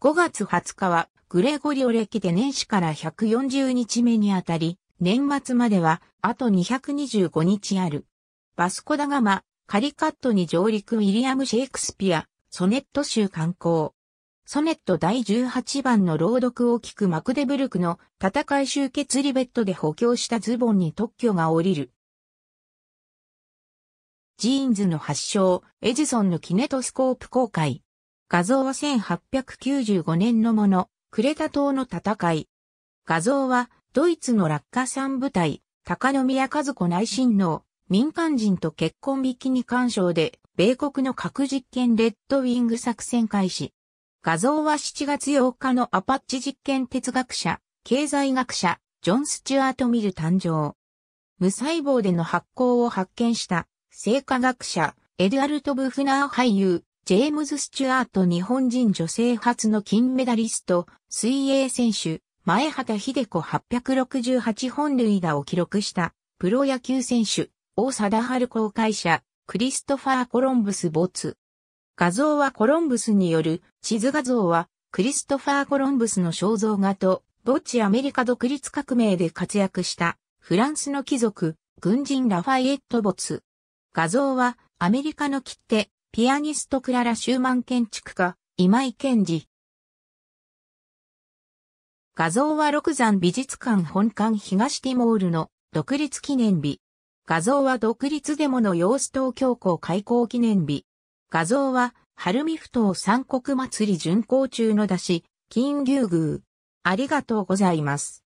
5月20日はグレゴリオ歴で年始から140日目にあたり、年末まではあと225日ある。バスコダガマ、カリカットに上陸ウィリアム・シェイクスピア、ソネット集観光。ソネット第18番の朗読を聞くマクデブルクの戦い集結リベットで補強したズボンに特許が降りる。ジーンズの発祥、エジソンのキネトスコープ公開。画像は1895年のもの、クレタ島の戦い。画像は、ドイツの落下産部隊、高宮和子内親王、民間人と結婚引きに干渉で、米国の核実験レッドウィング作戦開始。画像は7月8日のアパッチ実験哲学者、経済学者、ジョン・スチュアート・ミル誕生。無細胞での発光を発見した、生化学者、エドアルト・ブフナー俳優、ジェームズ・スチュアート日本人女性初の金メダリスト、水泳選手、前畑秀子868本塁打を記録した、プロ野球選手、大貞治公会社、クリストファー・コロンブス没。画像はコロンブスによる、地図画像は、クリストファー・コロンブスの肖像画と、墓地アメリカ独立革命で活躍した、フランスの貴族、軍人ラファイエット没。画像は、アメリカの切手、ピアニストクララ・シューマン建築家、今井健二。画像は六山美術館本館東ティモールの独立記念日。画像は独立デモの様子東京港開港記念日。画像は、晴海ふ頭三国祭り巡行中の出し、金牛宮。ありがとうございます。